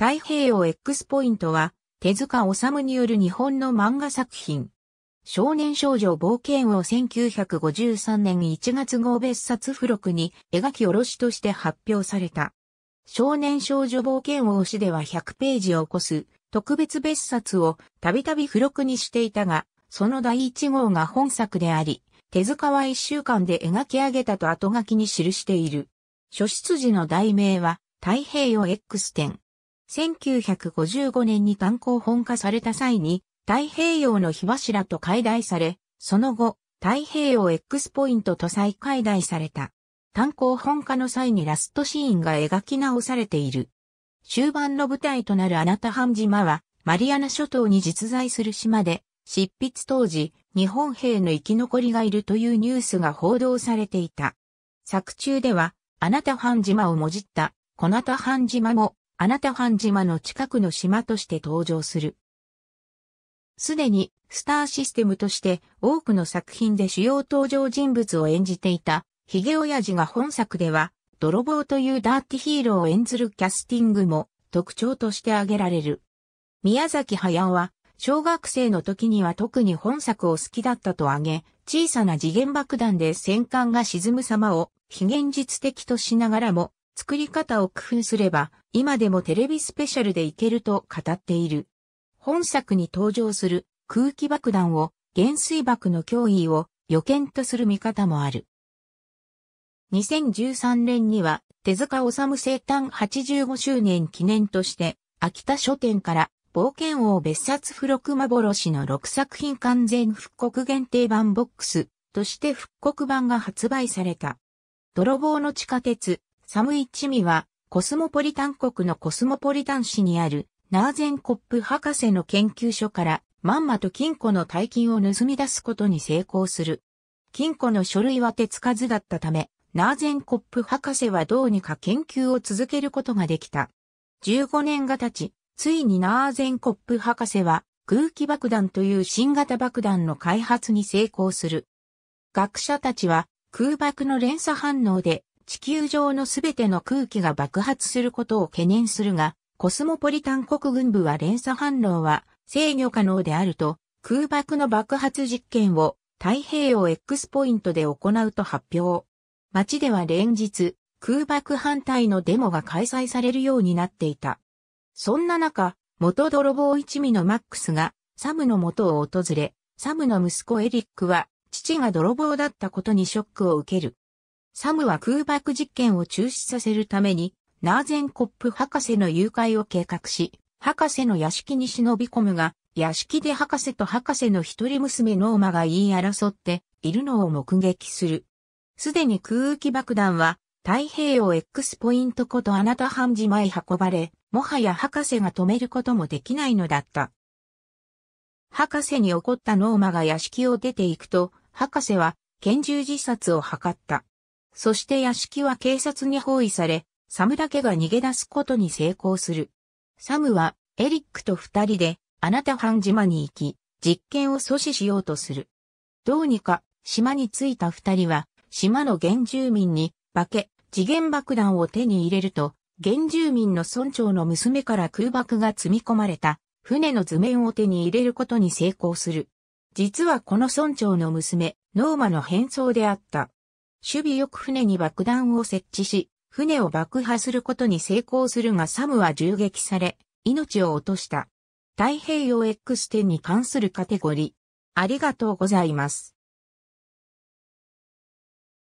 太平洋 X ポイントは、手塚治虫による日本の漫画作品。少年少女冒険王1953年1月号別冊付録に描き下ろしとして発表された。少年少女冒険王誌では100ページを超す特別別冊をたびたび付録にしていたが、その第1号が本作であり、手塚は1週間で描き上げたと後書きに記している。書出時の題名は太平洋 X 展。1955年に炭鉱本化された際に、太平洋の火柱と解体され、その後、太平洋 X ポイントと再解体された。炭鉱本化の際にラストシーンが描き直されている。終盤の舞台となるアナタハン島は、マリアナ諸島に実在する島で、執筆当時、日本兵の生き残りがいるというニュースが報道されていた。作中では、あなた半島をもじった、こなた半島も、あなた半島の近くの島として登場する。すでにスターシステムとして多くの作品で主要登場人物を演じていたヒゲオヤジが本作では泥棒というダーティヒーローを演ずるキャスティングも特徴として挙げられる。宮崎駿は小学生の時には特に本作を好きだったと挙げ、小さな次元爆弾で戦艦が沈む様を非現実的としながらも作り方を工夫すれば今でもテレビスペシャルでいけると語っている。本作に登場する空気爆弾を減水爆の脅威を予見とする見方もある。2013年には手塚治虫生誕85周年記念として秋田書店から冒険王別冊付録幻の6作品完全復刻限定版ボックスとして復刻版が発売された。泥棒の地下鉄、寒い地味はコスモポリタン国のコスモポリタン市にあるナーゼンコップ博士の研究所からまんまと金庫の大金を盗み出すことに成功する。金庫の書類は手つかずだったため、ナーゼンコップ博士はどうにか研究を続けることができた。15年が経ち、ついにナーゼンコップ博士は空気爆弾という新型爆弾の開発に成功する。学者たちは空爆の連鎖反応で地球上のすべての空気が爆発することを懸念するが、コスモポリタン国軍部は連鎖反応は制御可能であると、空爆の爆発実験を太平洋 X ポイントで行うと発表。街では連日、空爆反対のデモが開催されるようになっていた。そんな中、元泥棒一味のマックスが、サムの元を訪れ、サムの息子エリックは、父が泥棒だったことにショックを受ける。サムは空爆実験を中止させるために、ナーゼンコップ博士の誘拐を計画し、博士の屋敷に忍び込むが、屋敷で博士と博士の一人娘ノーマが言い争っているのを目撃する。すでに空気爆弾は太平洋 X ポイントことあなた半島へ運ばれ、もはや博士が止めることもできないのだった。博士に怒ったノーマが屋敷を出て行くと、博士は拳銃自殺を図った。そして屋敷は警察に包囲され、サムだけが逃げ出すことに成功する。サムはエリックと二人であなた半島に行き、実験を阻止しようとする。どうにか島に着いた二人は島の原住民に化け、次元爆弾を手に入れると、原住民の村長の娘から空爆が積み込まれた船の図面を手に入れることに成功する。実はこの村長の娘、ノーマの変装であった。守備よく船に爆弾を設置し、船を爆破することに成功するがサムは銃撃され、命を落とした。太平洋 X 点に関するカテゴリー。ありがとうございます。